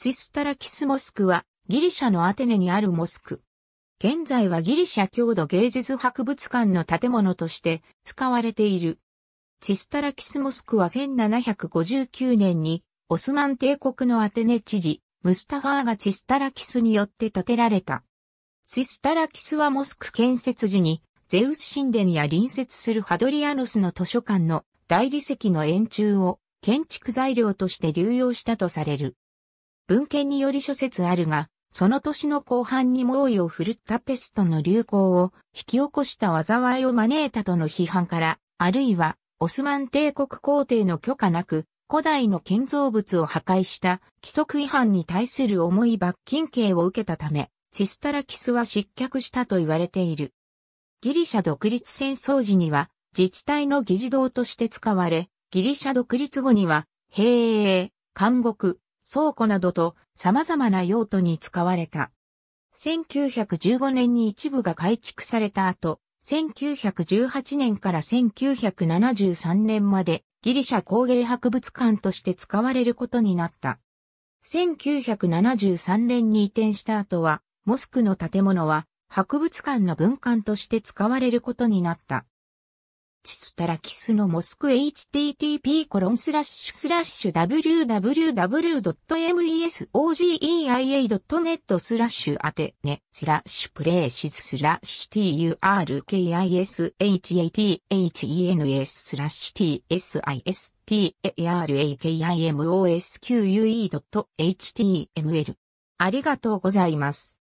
ツスタラキスモスクはギリシャのアテネにあるモスク。現在はギリシャ郷土芸術博物館の建物として使われている。チスタラキスモスクは1759年にオスマン帝国のアテネ知事、ムスタファーがチスタラキスによって建てられた。チスタラキスはモスク建設時にゼウス神殿や隣接するハドリアノスの図書館の大理石の円柱を建築材料として流用したとされる。文献により諸説あるが、その年の後半に猛威を振るったペストの流行を引き起こした災いを招いたとの批判から、あるいは、オスマン帝国皇帝の許可なく、古代の建造物を破壊した規則違反に対する重い罰金刑を受けたため、シスタラキスは失脚したと言われている。ギリシャ独立戦争時には、自治体の議事堂として使われ、ギリシャ独立後には、兵営、監獄、倉庫などと様々な用途に使われた。1915年に一部が改築された後、1918年から1973年までギリシャ工芸博物館として使われることになった。1973年に移転した後は、モスクの建物は博物館の文館として使われることになった。チスタラキスのモスク http コロンスラッシュスラッシュ www.mesogeia.net スラッシュアテネスラッシュプレイシススラッシュ turkishatens スラッシュ t s i s t a r a k i m o s q u e h t m l ありがとうございます。